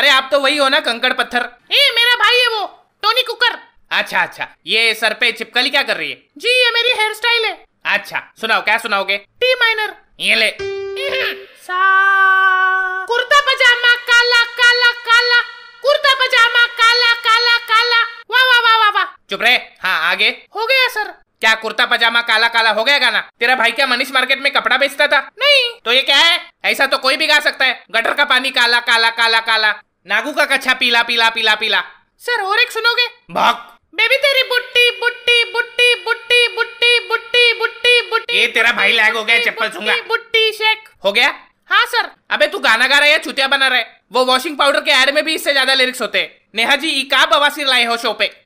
अरे आप तो वही हो ना कंकड़ पत्थर ए मेरा भाई है वो टोनी कुकर अच्छा अच्छा ये सर पे चिपकली क्या कर रही है जी ये मेरी हेयर स्टाइल है अच्छा सुनाओ क्या सुनाओगे टी माइनर ये ले कुर्ता पजामा काला काला काला कुर्ता पजामा काला काला काला वाह वाह वाह वाह वा। चुप रहे हाँ आगे हो गया सर क्या कुर्ता पजामा काला काला हो गया गाना तेरा भाई क्या मनीष मार्केट में कपड़ा बेचता था नहीं तो ये क्या है ऐसा तो कोई भी गा सकता है गटर का पानी काला काला काला काला नागू का कच्छा पीला पीला पीला पीला सर और एक सुनोगे भाग बेबी तेरी बुट्टी बुट्टी बुट्टी बुट्टी बुट्टी बुट्टी बुट्टी बुट्टी ये तेरा भाई लैग हो गया चप्पल सुनगा बुट्टी शेक हो गया हाँ सर अबे तू गाना गा रहा है या छुटिया बना है वो वॉशिंग पाउडर के एड में भी इससे ज्यादा लिरिक्स होते नेहा जी ई का बवासीर लाए हो शो पे